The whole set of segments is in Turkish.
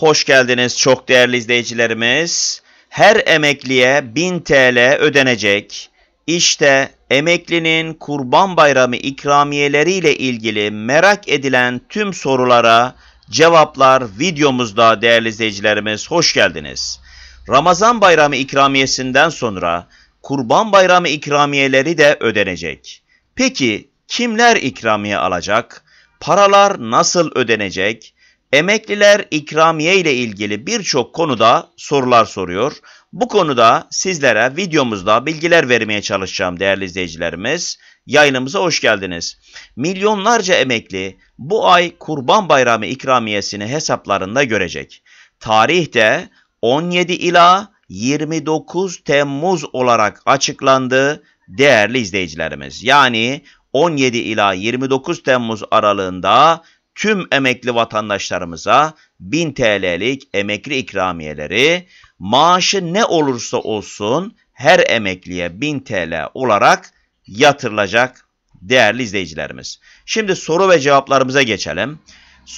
Hoş geldiniz çok değerli izleyicilerimiz. Her emekliye 1000 TL ödenecek. İşte emeklinin Kurban Bayramı ikramiyeleriyle ilgili merak edilen tüm sorulara cevaplar videomuzda değerli izleyicilerimiz hoş geldiniz. Ramazan Bayramı ikramiyesinden sonra Kurban Bayramı ikramiyeleri de ödenecek. Peki kimler ikramiye alacak? Paralar nasıl ödenecek? Emekliler ikramiye ile ilgili birçok konuda sorular soruyor. Bu konuda sizlere videomuzda bilgiler vermeye çalışacağım değerli izleyicilerimiz. Yayınımıza hoş geldiniz. Milyonlarca emekli bu ay Kurban Bayramı ikramiyesini hesaplarında görecek. Tarihte 17 ila 29 Temmuz olarak açıklandı değerli izleyicilerimiz. Yani 17 ila 29 Temmuz aralığında tüm emekli vatandaşlarımıza 1000 TL'lik emekli ikramiyeleri maaşı ne olursa olsun her emekliye 1000 TL olarak yatırılacak değerli izleyicilerimiz. Şimdi soru ve cevaplarımıza geçelim.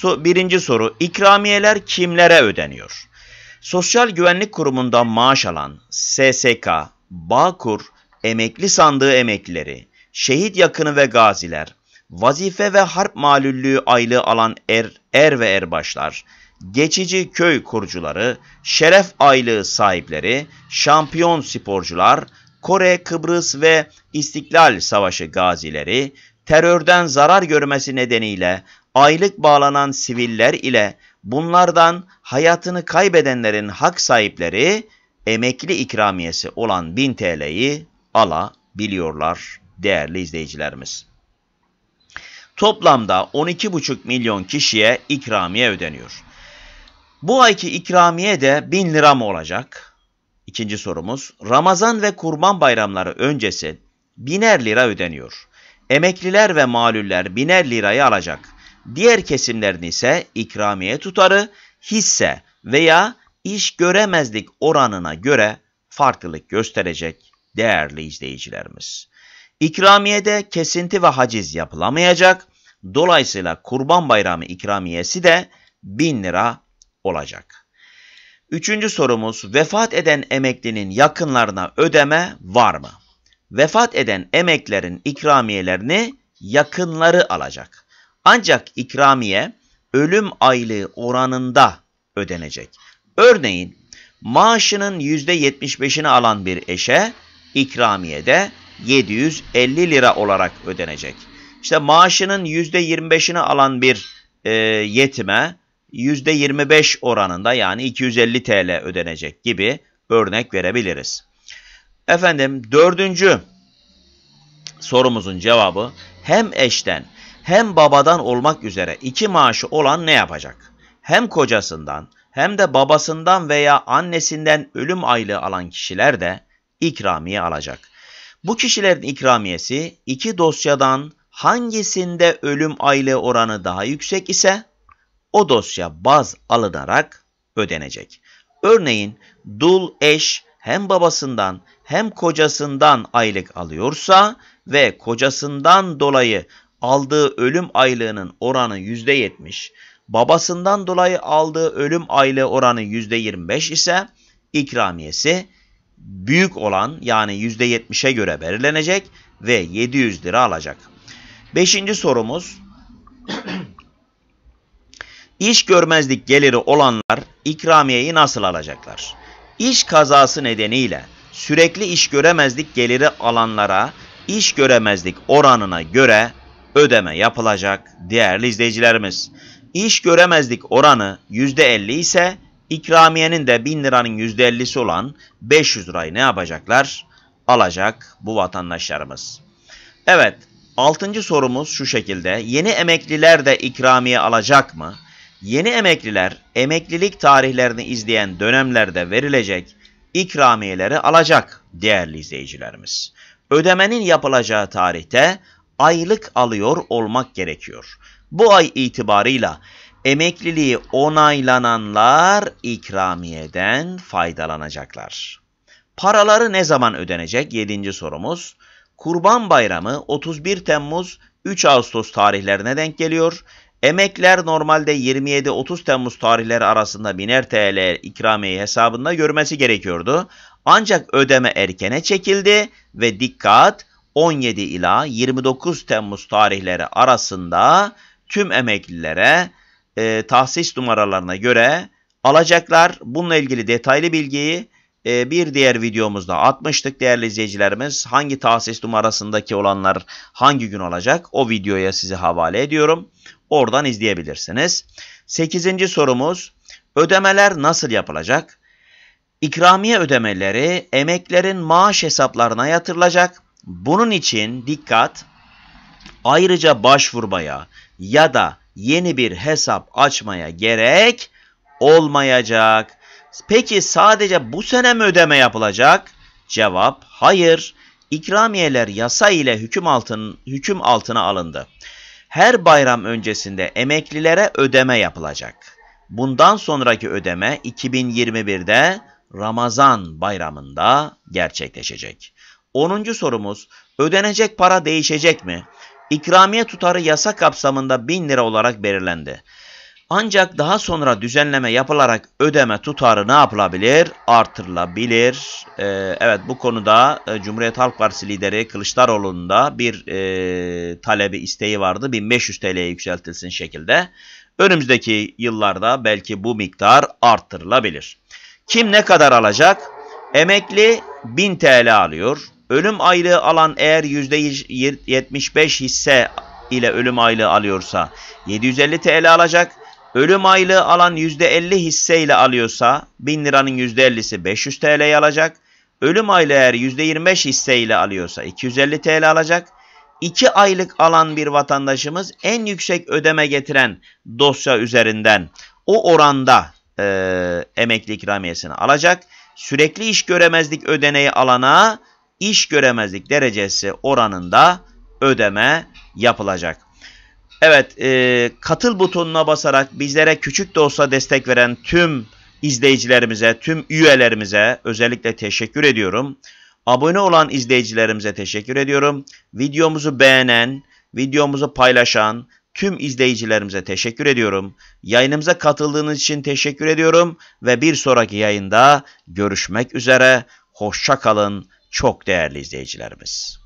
Birinci soru ikramiyeler kimlere ödeniyor? Sosyal Güvenlik Kurumu'ndan maaş alan SSK, Bağkur, emekli sandığı emeklileri, şehit yakını ve gaziler, Vazife ve harp malüllüğü aylığı alan er, er ve erbaşlar, geçici köy kurucuları, şeref aylığı sahipleri, şampiyon sporcular, Kore, Kıbrıs ve İstiklal Savaşı gazileri, terörden zarar görmesi nedeniyle aylık bağlanan siviller ile bunlardan hayatını kaybedenlerin hak sahipleri emekli ikramiyesi olan 1000 TL'yi alabiliyorlar değerli izleyicilerimiz. Toplamda 12,5 milyon kişiye ikramiye ödeniyor. Bu ayki ikramiye de 1000 lira mı olacak? İkinci sorumuz. Ramazan ve kurban bayramları öncesi biner lira ödeniyor. Emekliler ve malüller biner lirayı alacak. Diğer kesimlerin ise ikramiye tutarı, hisse veya iş göremezlik oranına göre farklılık gösterecek değerli izleyicilerimiz. İkramiyede kesinti ve haciz yapılamayacak. Dolayısıyla kurban bayramı ikramiyesi de 1000 lira olacak. Üçüncü sorumuz vefat eden emeklinin yakınlarına ödeme var mı? Vefat eden emeklerin ikramiyelerini yakınları alacak. Ancak ikramiye ölüm aylığı oranında ödenecek. Örneğin maaşının %75'ini alan bir eşe ikramiye de 750 lira olarak ödenecek. İşte maaşının %25'ini alan bir e, yetime %25 oranında yani 250 TL ödenecek gibi örnek verebiliriz. Efendim dördüncü sorumuzun cevabı hem eşten hem babadan olmak üzere iki maaşı olan ne yapacak? Hem kocasından hem de babasından veya annesinden ölüm aylığı alan kişiler de ikramiye alacak. Bu kişilerin ikramiyesi iki dosyadan hangisinde ölüm aylığı oranı daha yüksek ise o dosya baz alınarak ödenecek. Örneğin dul eş hem babasından hem kocasından aylık alıyorsa ve kocasından dolayı aldığı ölüm aylığının oranı %70, babasından dolayı aldığı ölüm aylığı oranı %25 ise ikramiyesi büyük olan yani %70'e göre belirlenecek ve 700 lira alacak. Beşinci sorumuz. İş görmezlik geliri olanlar ikramiyeyi nasıl alacaklar? İş kazası nedeniyle sürekli iş göremezlik geliri alanlara iş göremezlik oranına göre ödeme yapılacak değerli izleyicilerimiz. İş göremezlik oranı %50 ise ikramiyenin de 1000 liranın %50'si olan 500 lirayı ne yapacaklar? Alacak bu vatandaşlarımız. Evet Altıncı sorumuz şu şekilde. Yeni emekliler de ikramiye alacak mı? Yeni emekliler emeklilik tarihlerini izleyen dönemlerde verilecek ikramiyeleri alacak değerli izleyicilerimiz. Ödemenin yapılacağı tarihte aylık alıyor olmak gerekiyor. Bu ay itibarıyla emekliliği onaylananlar ikramiyeden faydalanacaklar. Paraları ne zaman ödenecek? Yedinci sorumuz. Kurban Bayramı 31 Temmuz 3 Ağustos tarihlerine denk geliyor. Emekler normalde 27-30 Temmuz tarihleri arasında biner TL ikramiye hesabında görmesi gerekiyordu. Ancak ödeme erkene çekildi ve dikkat 17 ila 29 Temmuz tarihleri arasında tüm emeklilere e, tahsis numaralarına göre alacaklar. Bununla ilgili detaylı bilgiyi e, bir diğer videomuzda atmıştık değerli izleyicilerimiz. Hangi tahsis numarasındaki olanlar hangi gün olacak o videoya sizi havale ediyorum. Oradan izleyebilirsiniz. sekizinci sorumuz ödemeler nasıl yapılacak? İkramiye ödemeleri emeklerin maaş hesaplarına yatırılacak. Bunun için dikkat ayrıca başvurmaya ya da yeni bir hesap açmaya gerek olmayacak. Peki sadece bu sene mi ödeme yapılacak? Cevap hayır. İkramiyeler yasa ile hüküm, altın, hüküm altına alındı. Her bayram öncesinde emeklilere ödeme yapılacak. Bundan sonraki ödeme 2021'de Ramazan bayramında gerçekleşecek. 10. sorumuz ödenecek para değişecek mi? İkramiye tutarı yasa kapsamında 1000 lira olarak belirlendi. Ancak daha sonra düzenleme yapılarak ödeme tutarı ne yapılabilir? Artırılabilir. Ee, evet bu konuda e, Cumhuriyet Halk Partisi lideri Kılıçdaroğlu'nun da bir e, talebi isteği vardı. 1500 TL'ye yükseltilsin şekilde. Önümüzdeki yıllarda belki bu miktar artırılabilir. Kim ne kadar alacak? Emekli 1000 TL alıyor. Ölüm aylığı alan eğer %75 hisse ile ölüm aylığı alıyorsa 750 TL alacak. Ölüm aylığı alan %50 hisseyle alıyorsa 1000 liranın %50'si 500 TL alacak. Ölüm aylığı eğer %25 hisseyle alıyorsa 250 TL alacak. 2 aylık alan bir vatandaşımız en yüksek ödeme getiren dosya üzerinden o oranda e, emekli ikramiyesini alacak. Sürekli iş göremezlik ödeneği alana iş göremezlik derecesi oranında ödeme yapılacak. Evet e, katıl butonuna basarak bizlere küçük de olsa destek veren tüm izleyicilerimize, tüm üyelerimize özellikle teşekkür ediyorum. Abone olan izleyicilerimize teşekkür ediyorum. Videomuzu beğenen, videomuzu paylaşan tüm izleyicilerimize teşekkür ediyorum. Yayınımıza katıldığınız için teşekkür ediyorum ve bir sonraki yayında görüşmek üzere. Hoşça kalın çok değerli izleyicilerimiz.